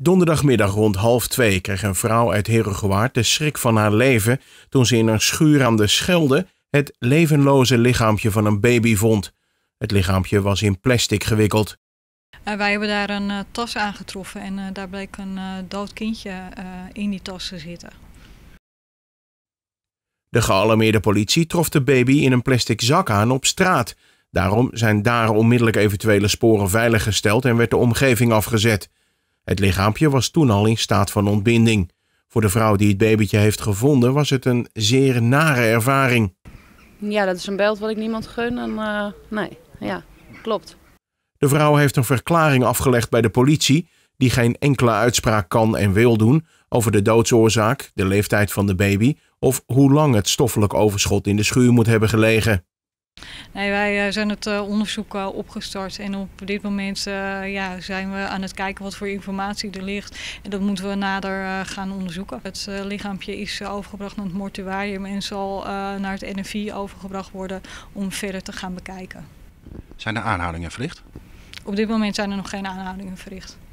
Donderdagmiddag rond half twee kreeg een vrouw uit Herengewaard de schrik van haar leven toen ze in een schuur aan de Schelde het levenloze lichaampje van een baby vond. Het lichaampje was in plastic gewikkeld. wij hebben daar een eh, tas aangetroffen en eh, daar bleek een eh, dood kindje in die tas te zitten. De gealarmeerde politie trof de baby in een plastic zak aan op straat. Daarom zijn daar onmiddellijk eventuele sporen veiliggesteld en werd de omgeving afgezet. Het lichaampje was toen al in staat van ontbinding. Voor de vrouw die het babytje heeft gevonden was het een zeer nare ervaring. Ja, dat is een beeld wat ik niemand gun. En, eh, nee, ja, klopt. De vrouw heeft een verklaring afgelegd bij de politie, die geen enkele uitspraak kan en wil doen over de doodsoorzaak, de leeftijd van de baby of hoe lang het stoffelijk overschot in de schuur moet hebben gelegen. Nee, wij eh, zijn het eh, onderzoek eh, opgestart en op dit moment ja, zijn we aan het kijken wat voor informatie er ligt. En dat moeten we nader gaan onderzoeken. Het lichaampje is overgebracht naar het mortuarium en zal naar het NFI overgebracht worden om verder te gaan bekijken. Zijn er aanhoudingen verricht? Op dit moment zijn er nog geen aanhoudingen verricht.